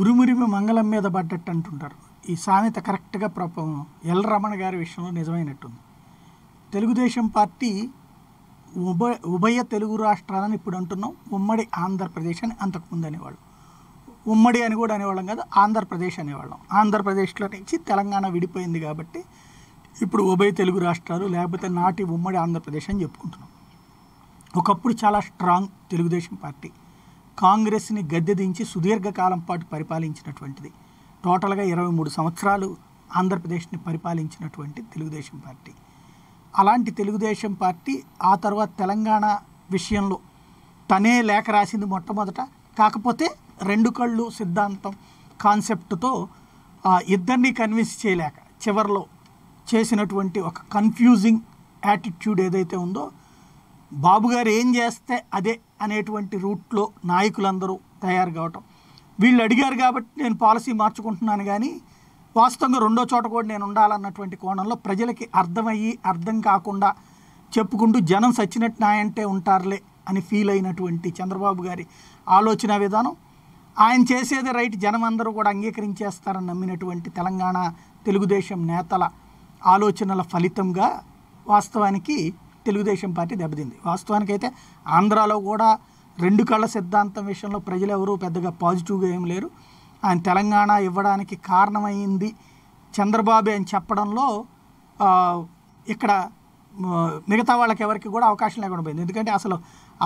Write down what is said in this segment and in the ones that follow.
ఉరుమురిమి మంగళం మీద పడ్డట్టు అంటుంటారు ఈ సామెత కరెక్ట్గా పాపం ఎల్ రమణ గారి విషయంలో నిజమైనట్టుంది తెలుగుదేశం పార్టీ ఉభ ఉభయ తెలుగు రాష్ట్రాలని ఇప్పుడు అంటున్నాం ఉమ్మడి ఆంధ్రప్రదేశ్ అని అంతకుముందు అనేవాళ్ళు ఉమ్మడి అని కూడా అనేవాళ్ళం కాదు ఆంధ్రప్రదేశ్ అనేవాళ్ళం ఆంధ్రప్రదేశ్లో నుంచి తెలంగాణ విడిపోయింది కాబట్టి ఇప్పుడు ఉభయ తెలుగు రాష్ట్రాలు లేకపోతే నాటి ఉమ్మడి ఆంధ్రప్రదేశ్ అని చెప్పుకుంటున్నాం ఒకప్పుడు చాలా స్ట్రాంగ్ తెలుగుదేశం పార్టీ కాంగ్రెస్ని గద్దె దించి సుదీర్ఘకాలం పాటు పరిపాలించినటువంటిది టోటల్గా ఇరవై మూడు సంవత్సరాలు ఆంధ్రప్రదేశ్ని పరిపాలించినటువంటి తెలుగుదేశం పార్టీ అలాంటి తెలుగుదేశం పార్టీ ఆ తర్వాత తెలంగాణ విషయంలో తనే లేఖ రాసింది మొట్టమొదట కాకపోతే రెండు కళ్ళు సిద్ధాంతం కాన్సెప్ట్తో ఇద్దరిని కన్విన్స్ చేయలేక చివరిలో చేసినటువంటి ఒక కన్ఫ్యూజింగ్ యాటిట్యూడ్ ఏదైతే ఉందో బాబుగారు ఏం చేస్తే అదే అనేటువంటి రూట్లో నాయకులందరూ తయారు కావటం వీళ్ళు అడిగారు కాబట్టి నేను పాలసీ మార్చుకుంటున్నాను కానీ వాస్తవంగా రెండో చోట కూడా నేను ఉండాలన్నటువంటి కోణంలో ప్రజలకి అర్థమయ్యి అర్థం కాకుండా చెప్పుకుంటూ జనం సచ్చినట్టు నాయంటే ఉంటారులే అని ఫీల్ అయినటువంటి చంద్రబాబు గారి ఆలోచన విధానం ఆయన చేసేది రైట్ జనం అందరూ కూడా అంగీకరించేస్తారని నమ్మినటువంటి తెలంగాణ తెలుగుదేశం నేతల ఆలోచనల ఫలితంగా వాస్తవానికి తెలుగుదేశం పార్టీ దెబ్బతింది వాస్తవానికి అయితే ఆంధ్రాలో కూడా రెండు కళ్ళ సిద్ధాంతం విషయంలో ప్రజలు ఎవరు పెద్దగా పాజిటివ్గా ఏం లేరు ఆయన తెలంగాణ ఇవ్వడానికి కారణమైంది చంద్రబాబు అని చెప్పడంలో ఇక్కడ మిగతా వాళ్ళకి ఎవరికి కూడా అవకాశం లేకుండా పోయింది ఎందుకంటే అసలు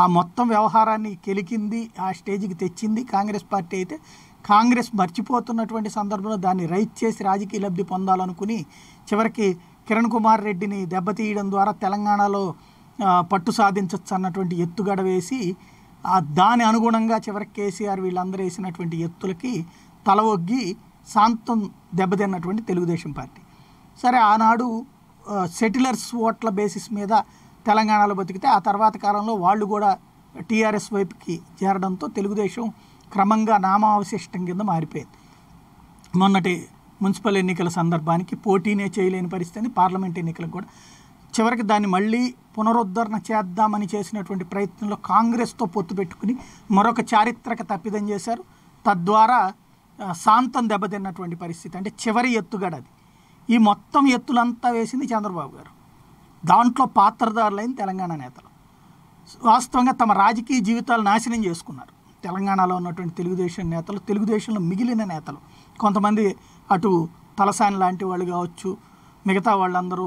ఆ మొత్తం వ్యవహారాన్ని కెలికింది ఆ స్టేజ్కి తెచ్చింది కాంగ్రెస్ పార్టీ అయితే కాంగ్రెస్ మర్చిపోతున్నటువంటి సందర్భంలో దాన్ని రైట్ చేసి రాజకీయ లబ్ధి పొందాలనుకుని చివరికి కిరణ్ కుమార్ రెడ్డిని దెబ్బతీయడం ద్వారా తెలంగాణలో పట్టు సాధించవచ్చు అన్నటువంటి ఎత్తుగడ వేసి దాని అనుగుణంగా చివరి కేసీఆర్ వీళ్ళందరూ వేసినటువంటి ఎత్తులకి తల ఒగ్గి శాంతం దెబ్బతిన్నటువంటి తెలుగుదేశం పార్టీ సరే ఆనాడు సెటిలర్స్ ఓట్ల బేసిస్ మీద తెలంగాణలో బతికితే ఆ తర్వాత కాలంలో వాళ్ళు కూడా టీఆర్ఎస్ వైపుకి చేరడంతో తెలుగుదేశం క్రమంగా నామావశిష్టం కింద మారిపోయింది మొన్నటి మున్సిపల్ ఎన్నికల సందర్భానికి పోటీనే చేయలేని పరిస్థితి పార్లమెంట్ ఎన్నికలకు కూడా చివరికి దాన్ని మళ్ళీ పునరుద్ధరణ చేద్దామని చేసినటువంటి ప్రయత్నంలో కాంగ్రెస్తో పొత్తు పెట్టుకుని మరొక చారిత్రక తప్పిదం చేశారు తద్వారా శాంతం దెబ్బతిన్నటువంటి పరిస్థితి అంటే చివరి ఎత్తుగడ అది ఈ మొత్తం ఎత్తులంతా వేసింది చంద్రబాబు గారు దాంట్లో పాత్రదారులైన తెలంగాణ నేతలు వాస్తవంగా తమ రాజకీయ జీవితాలు నాశనం చేసుకున్నారు తెలంగాణలో ఉన్నటువంటి తెలుగుదేశం నేతలు తెలుగుదేశంలో మిగిలిన నేతలు కొంతమంది అటు తలసాని లాంటి వాళ్ళు కావచ్చు మిగతా వాళ్ళందరూ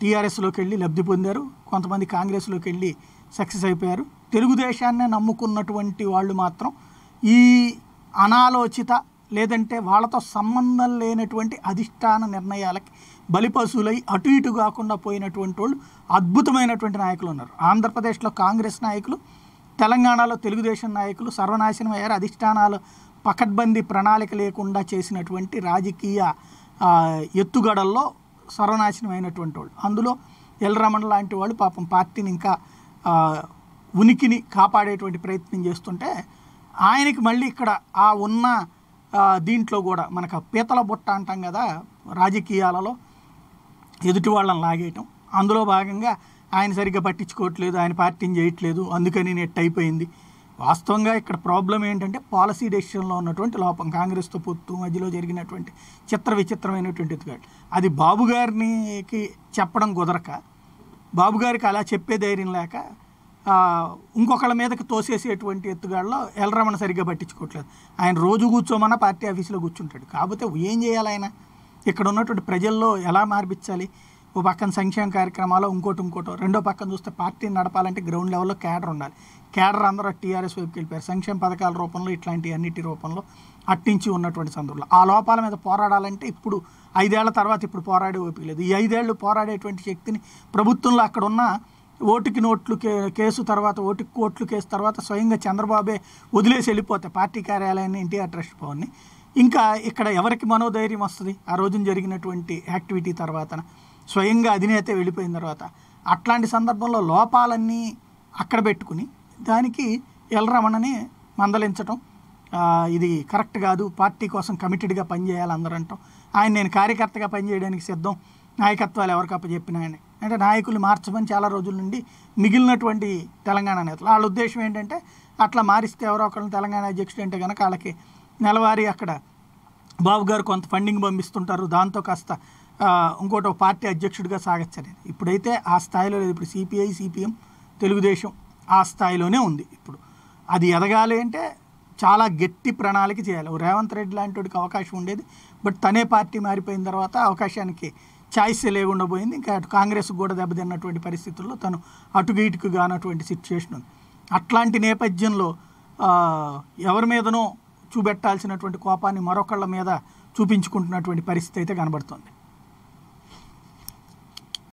టీఆర్ఎస్లోకి వెళ్ళి లబ్ధి పొందారు కొంతమంది కాంగ్రెస్లోకి వెళ్ళి సక్సెస్ అయిపోయారు తెలుగుదేశాన్నే నమ్ముకున్నటువంటి వాళ్ళు మాత్రం ఈ అనాలోచిత లేదంటే వాళ్ళతో సంబంధం లేనటువంటి అధిష్టాన నిర్ణయాలకి బలిపశువులై అటు ఇటు కాకుండా పోయినటువంటి వాళ్ళు అద్భుతమైనటువంటి నాయకులు ఉన్నారు ఆంధ్రప్రదేశ్లో కాంగ్రెస్ నాయకులు తెలంగాణలో తెలుగుదేశం నాయకులు సర్వనాశనం అయ్యారు అధిష్టానాలు పకడ్బందీ ప్రణాళిక లేకుండా చేసినటువంటి రాజకీయ ఎత్తుగడల్లో సర్వనాశనం అయినటువంటి వాళ్ళు అందులో ఎల్ రమణ లాంటి వాళ్ళు పాపం పార్టీని ఇంకా ఉనికిని కాపాడేటువంటి ప్రయత్నం చేస్తుంటే ఆయనకి మళ్ళీ ఇక్కడ ఆ ఉన్న దీంట్లో కూడా మనకు పీతల బుట్ట అంటాం కదా రాజకీయాలలో ఎదుటి వాళ్ళని లాగేయటం అందులో భాగంగా ఆయన సరిగ్గా పట్టించుకోవట్లేదు ఆయన పార్టీని చేయట్లేదు అందుకని నెట్ అయిపోయింది వాస్తవంగా ఇక్కడ ప్రాబ్లం ఏంటంటే పాలసీ డెసిషన్లో ఉన్నటువంటి లోపం కాంగ్రెస్తో పొత్తు మధ్యలో జరిగినటువంటి చిత్ర విచిత్రమైనటువంటి ఎత్తుగాడు అది బాబు గారికి చెప్పడం కుదరక బాబు గారికి అలా చెప్పే ధైర్యం లేక ఇంకొకళ్ళ మీదకి తోసేసేటువంటి ఎత్తుగాళ్ళలో ఎల్రమణ సరిగ్గా పట్టించుకోవట్లేదు ఆయన రోజు కూర్చోమన్నా పార్టీ ఆఫీస్లో కూర్చుంటాడు కాకపోతే ఏం చేయాలి ఆయన ఇక్కడ ఉన్నటువంటి ప్రజల్లో ఎలా మార్పించాలి ఓ పక్కన సంక్షేమ కార్యక్రమాలు ఇంకోటి ఇంకోటో రెండో పక్కన చూస్తే పార్టీని నడపాలంటే గ్రౌండ్ లెవెల్లో క్యాడర్ ఉండాలి క్యాడర్ అందరూ టీఆర్ఎస్ వైపుకి వెళ్ళిపోయారు సంక్షేమ పథకాల రూపంలో ఇట్లాంటి అన్నిటి రూపంలో అట్టించి ఉన్నటువంటి సందర్భంలో ఆ లోపాల మీద పోరాడాలంటే ఇప్పుడు ఐదేళ్ల తర్వాత ఇప్పుడు పోరాడే ఓపిక లేదు ఈ ఐదేళ్లు పోరాడేటువంటి శక్తిని ప్రభుత్వంలో అక్కడ ఉన్న ఓటుకి నోట్లు కేసు తర్వాత ఓటుకి కోట్లు కేసు తర్వాత స్వయంగా చంద్రబాబే వదిలేసి వెళ్ళిపోతే పార్టీ కార్యాలయాన్ని ఎన్టీఆర్ ట్రస్ట్ భవన్ని ఇంకా ఇక్కడ ఎవరికి మనోధైర్యం వస్తుంది ఆ రోజున జరిగినటువంటి యాక్టివిటీ తర్వాత స్వయంగా అధినేత వెళ్ళిపోయిన తర్వాత అట్లాంటి సందర్భంలో లోపాలన్నీ అక్కడ పెట్టుకుని దానికి ఎల్ రమణని మందలించటం ఇది కరెక్ట్ కాదు పార్టీ కోసం కమిటెడ్గా పనిచేయాలి అందరూ అంటాం ఆయన నేను కార్యకర్తగా పనిచేయడానికి సిద్ధం నాయకత్వాలు ఎవరికి అప్పచెప్పిన ఆయన అంటే నాయకులు మార్చమని చాలా రోజుల నుండి మిగిలినటువంటి తెలంగాణ నేతలు వాళ్ళ ఉద్దేశం ఏంటంటే అట్లా మారిస్తే ఎవరో ఒకరిని తెలంగాణ అధ్యక్షుడు అంటే కనుక వాళ్ళకి నెలవారీ అక్కడ బాబు గారు కొంత ఫండింగ్ పంపిస్తుంటారు దాంతో కాస్త ఇంకోటి పార్టీ అధ్యక్షుడిగా సాగచ్చలేదు ఇప్పుడైతే ఆ స్థాయిలో లేదు ఇప్పుడు సిపిఐ సిపిఎం తెలుగుదేశం ఆ స్థాయిలోనే ఉంది ఇప్పుడు అది ఎదగాలి అంటే చాలా గట్టి ప్రణాళిక చేయాలి రేవంత్ రెడ్డి లాంటి వాడికి అవకాశం ఉండేది బట్ తనే పార్టీ మారిపోయిన తర్వాత అవకాశానికి ఛాయిస్ లేకుండా పోయింది ఇంకా అటు కాంగ్రెస్ కూడా దెబ్బతిన్నటువంటి పరిస్థితుల్లో తను అటు ఇటుకు కానటువంటి సిచ్యువేషన్ ఉంది అట్లాంటి నేపథ్యంలో ఎవరి మీదనో చూపెట్టాల్సినటువంటి కోపాన్ని మరొకళ్ళ మీద చూపించుకుంటున్నటువంటి పరిస్థితి అయితే కనబడుతుంది